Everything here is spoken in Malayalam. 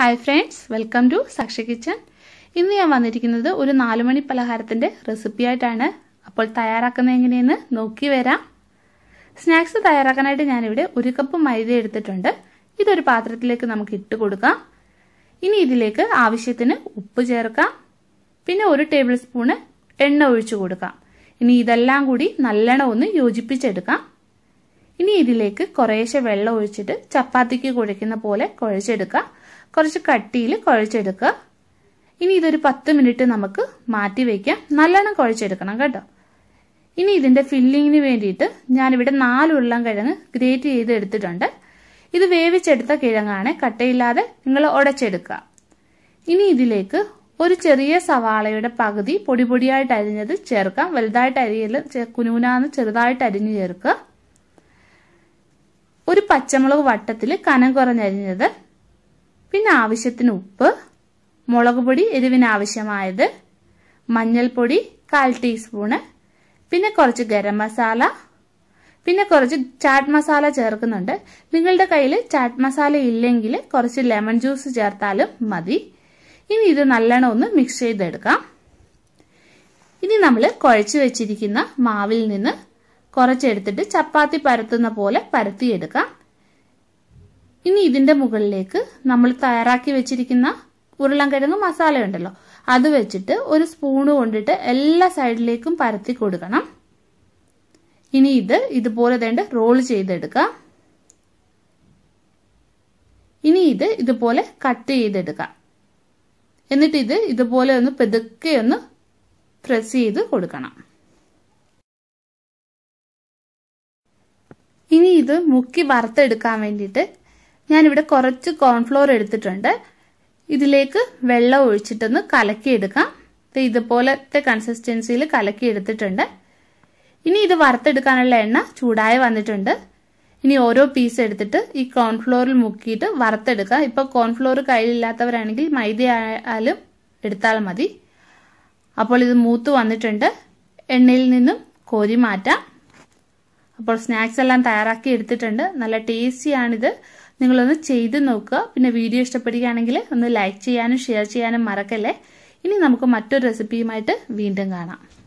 hi friends welcome to Sakshi kitchen ഇന്ന് ഞാൻ വന്നിരിക്കുന്നത് ഒരു നാലുമണി പലഹാരത്തിൻ്റെ റെസിപ്പി ആയിട്ടാണ് അപ്പോൾ തയ്യാറാക്കുന്നത് എങ്ങനെയെന്ന് നോക്കി വരാം സ്നാക്സ് തയ്യാറാക്കാനായിട്ട് ഞാനിവിടെ ഒരു കപ്പ് മൈദ എടുത്തിട്ടുണ്ട് ഇതൊരു പാത്രത്തിലേക്ക് നമുക്ക് ഇട്ട് കൊടുക്കാം ഇനി ഇതിലേക്ക് ആവശ്യത്തിന് ഉപ്പ് ചേർക്കാം പിന്നെ ഒരു ടേബിൾ സ്പൂണ് എണ്ണ ഒഴിച്ചു കൊടുക്കാം ഇനി ഇതെല്ലാം കൂടി നല്ലെണ്ണ ഒന്ന് യോജിപ്പിച്ചെടുക്കാം ഇനി ഇതിലേക്ക് കുറേശ്ശെ വെള്ളം ഒഴിച്ചിട്ട് ചപ്പാത്തിക്ക് കുഴയ്ക്കുന്ന പോലെ കുഴച്ചെടുക്കാം കുറച്ച് കട്ടിയിൽ കുഴച്ചെടുക്കുക ഇനി ഇതൊരു പത്ത് മിനിറ്റ് നമുക്ക് മാറ്റി വയ്ക്കാം നല്ലോണം കുഴച്ചെടുക്കണം കേട്ടോ ഇനി ഇതിൻ്റെ ഫില്ലിങ്ങിന് വേണ്ടിയിട്ട് ഞാനിവിടെ നാല് ഉള്ളം കിഴങ്ങ് ഗ്രേറ്റ് ചെയ്ത് എടുത്തിട്ടുണ്ട് ഇത് വേവിച്ചെടുത്ത കിഴങ്ങാണ് കട്ടയില്ലാതെ നിങ്ങൾ ഉടച്ചെടുക്കുക ഇനി ഇതിലേക്ക് ഒരു ചെറിയ സവാളയുടെ പകുതി പൊടി പൊടിയായിട്ട് അരിഞ്ഞത് ചേർക്കാം വലുതായിട്ട് അരിയൽ കുനുകുനാന്ന് ചെറുതായിട്ട് അരിഞ്ഞ് ചേർക്കുക ഒരു പച്ചമുളക് വട്ടത്തിൽ കനം കുറഞ്ഞരിഞ്ഞത് പിന്നെ ആവശ്യത്തിന് ഉപ്പ് മുളക് പൊടി എരിവിനാവശ്യമായത് മഞ്ഞൾപ്പൊടി കാൽ ടീസ്പൂണ് പിന്നെ കുറച്ച് ഗരം മസാല പിന്നെ കുറച്ച് ചാറ്റ് മസാല ചേർക്കുന്നുണ്ട് നിങ്ങളുടെ കയ്യിൽ ചാറ്റ് മസാല ഇല്ലെങ്കിൽ കുറച്ച് ലെമൺ ജ്യൂസ് ചേർത്താലും മതി ഇനി ഇത് നല്ലോണം ഒന്ന് മിക്സ് ചെയ്തെടുക്കാം ഇനി നമ്മൾ കുഴച്ചു വെച്ചിരിക്കുന്ന മാവിൽ നിന്ന് കുറച്ചെടുത്തിട്ട് ചപ്പാത്തി പരത്തുന്ന പോലെ പരത്തിയെടുക്കാം ഇനി ഇതിന്റെ മുകളിലേക്ക് നമ്മൾ തയ്യാറാക്കി വെച്ചിരിക്കുന്ന ഉരുളൻകിഴങ്ങ് മസാല ഉണ്ടല്ലോ അത് വെച്ചിട്ട് ഒരു സ്പൂണ് കൊണ്ടിട്ട് എല്ലാ സൈഡിലേക്കും പരത്തി കൊടുക്കണം ഇനി ഇത് ഇതുപോലെ തേണ്ട റോൾ ചെയ്തെടുക്കുക ഇനി ഇത് ഇതുപോലെ കട്ട് ചെയ്തെടുക്കാം എന്നിട്ട് ഇത് ഇതുപോലെ ഒന്ന് പെതുക്കെ ഒന്ന് പ്രസ് ചെയ്ത് കൊടുക്കണം ഇനി ഇത് മുക്കി വറുത്തെടുക്കാൻ വേണ്ടിയിട്ട് ഞാനിവിടെ കുറച്ച് കോൺഫ്ലോർ എടുത്തിട്ടുണ്ട് ഇതിലേക്ക് വെള്ളം ഒഴിച്ചിട്ടൊന്ന് കലക്കിയെടുക്കാം ഇതുപോലത്തെ കൺസിസ്റ്റൻസിയിൽ കലക്കിയെടുത്തിട്ടുണ്ട് ഇനി ഇത് വറുത്തെടുക്കാനുള്ള എണ്ണ ചൂടായി വന്നിട്ടുണ്ട് ഇനി ഓരോ പീസ് എടുത്തിട്ട് ഈ കോൺഫ്ലോറിൽ മുക്കിയിട്ട് വറുത്തെടുക്കാം ഇപ്പം കോൺഫ്ലോർ കയ്യിലില്ലാത്തവരാണെങ്കിൽ മൈദ ആയാലും എടുത്താൽ മതി അപ്പോൾ ഇത് മൂത്ത് വന്നിട്ടുണ്ട് എണ്ണയിൽ നിന്നും കോരി മാറ്റാം അപ്പോൾ സ്നാക്സ് എല്ലാം തയ്യാറാക്കി എടുത്തിട്ടുണ്ട് നല്ല ടേസ്റ്റിയാണിത് നിങ്ങളൊന്ന് ചെയ്ത് നോക്കുക പിന്നെ വീഡിയോ ഇഷ്ടപ്പെടുകയാണെങ്കിൽ ഒന്ന് ലൈക്ക് ചെയ്യാനും ഷെയർ ചെയ്യാനും മറക്കല്ലേ ഇനി നമുക്ക് മറ്റൊരു റെസിപ്പിയുമായിട്ട് വീണ്ടും കാണാം